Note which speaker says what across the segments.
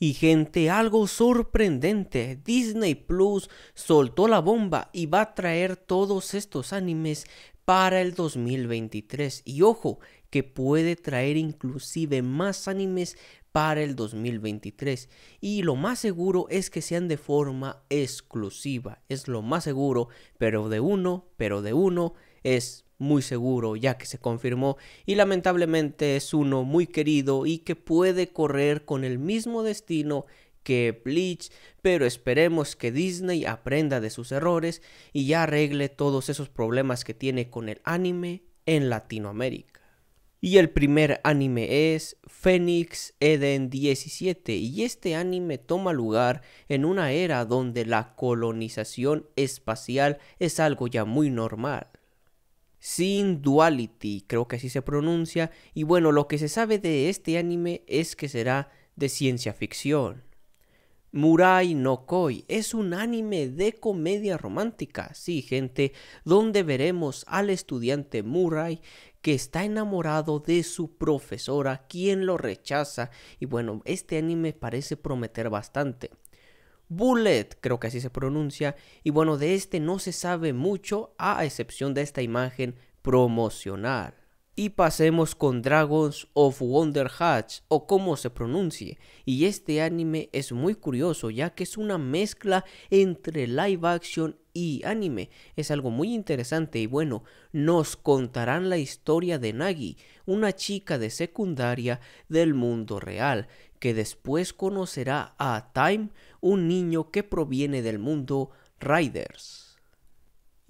Speaker 1: Y gente, algo sorprendente, Disney Plus soltó la bomba y va a traer todos estos animes para el 2023. Y ojo, que puede traer inclusive más animes para el 2023 y lo más seguro es que sean de forma exclusiva es lo más seguro pero de uno pero de uno es muy seguro ya que se confirmó y lamentablemente es uno muy querido y que puede correr con el mismo destino que Bleach, pero esperemos que Disney aprenda de sus errores y ya arregle todos esos problemas que tiene con el anime en Latinoamérica. Y el primer anime es Phoenix Eden 17 y este anime toma lugar en una era donde la colonización espacial es algo ya muy normal. Sin Duality, creo que así se pronuncia, y bueno, lo que se sabe de este anime es que será de ciencia ficción. Murai no Koi es un anime de comedia romántica, sí gente, donde veremos al estudiante Murai que está enamorado de su profesora, quien lo rechaza, y bueno, este anime parece prometer bastante. Bullet, creo que así se pronuncia, y bueno, de este no se sabe mucho a excepción de esta imagen promocional. Y pasemos con Dragons of Wonder Hatch o como se pronuncie. Y este anime es muy curioso ya que es una mezcla entre live action y anime. Es algo muy interesante y bueno, nos contarán la historia de Nagi, una chica de secundaria del mundo real, que después conocerá a Time, un niño que proviene del mundo Riders.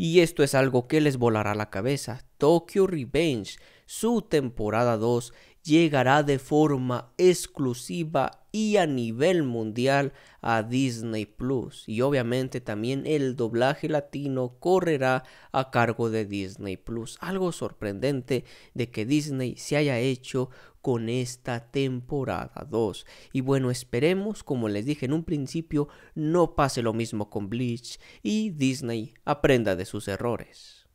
Speaker 1: Y esto es algo que les volará la cabeza. Tokyo Revenge, su temporada 2, llegará de forma exclusiva y a nivel mundial a Disney Plus. Y obviamente también el doblaje latino correrá a cargo de Disney Plus. Algo sorprendente de que Disney se haya hecho con esta temporada 2. Y bueno, esperemos, como les dije en un principio, no pase lo mismo con Bleach y Disney aprenda de sus errores.